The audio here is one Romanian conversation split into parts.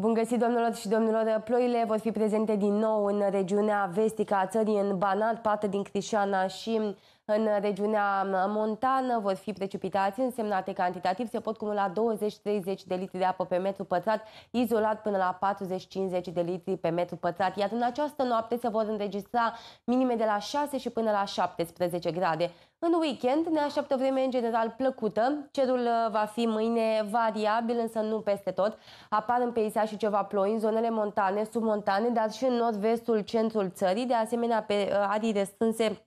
Bun găsit, domnilor și domnilor! Ploile vor fi prezente din nou în regiunea vestică a țării, în Banat, parte din Crișana și în regiunea montană vor fi precipitații însemnate cantitativ, se pot cumula 20-30 de litri de apă pe metru pătrat, izolat până la 40-50 de litri pe metru pătrat, iar în această noapte se vor înregistra minime de la 6 și până la 17 grade. În weekend ne așteaptă vreme în general plăcută, cerul uh, va fi mâine variabil, însă nu peste tot. Apar în peisaj și ceva ploi în zonele montane, submontane, dar și în nord-vestul centrul țării, de asemenea pe uh, arii restrânse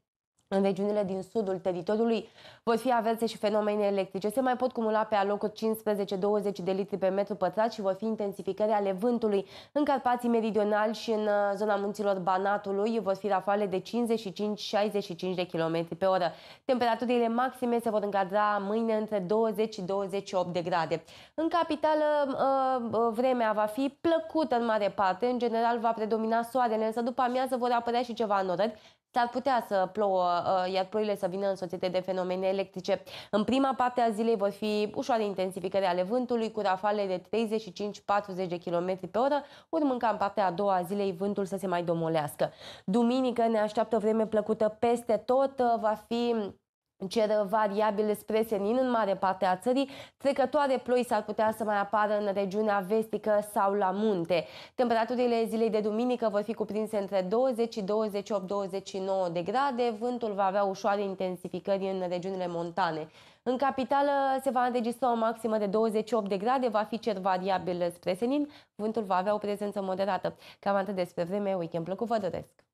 în regiunile din sudul teritoriului vor fi averse și fenomene electrice. Se mai pot cumula pe alocuri 15-20 de litri pe metru pătrat și vor fi intensificări ale vântului. În Carpații Meridionali și în uh, zona munților Banatului vor fi rafale de 55-65 de km pe oră. Temperaturile maxime se vor încadra mâine între 20 și 28 de grade. În capitală uh, uh, vremea va fi plăcută în mare parte. În general va predomina soarele, însă după amiază vor apărea și ceva norări. S-ar putea să plouă Uh, iar ploile să vină însoțite de fenomene electrice. În prima parte a zilei vor fi ușoare intensificări ale vântului, cu rafale de 35-40 de km pe oră, urmând ca în partea a doua a zilei vântul să se mai domolească. Duminică ne așteaptă vreme plăcută peste tot, uh, va fi cer variabile spre senin în mare parte a țării, trecătoare ploi s-ar putea să mai apară în regiunea vestică sau la munte. Temperaturile zilei de duminică vor fi cuprinse între 20 și 28-29 de grade, vântul va avea ușoare intensificări în regiunile montane. În capitală se va înregistra o maximă de 28 de grade, va fi cer variabil spre senin, vântul va avea o prezență moderată. Cam atât despre vreme, weekend plăcut vă doresc!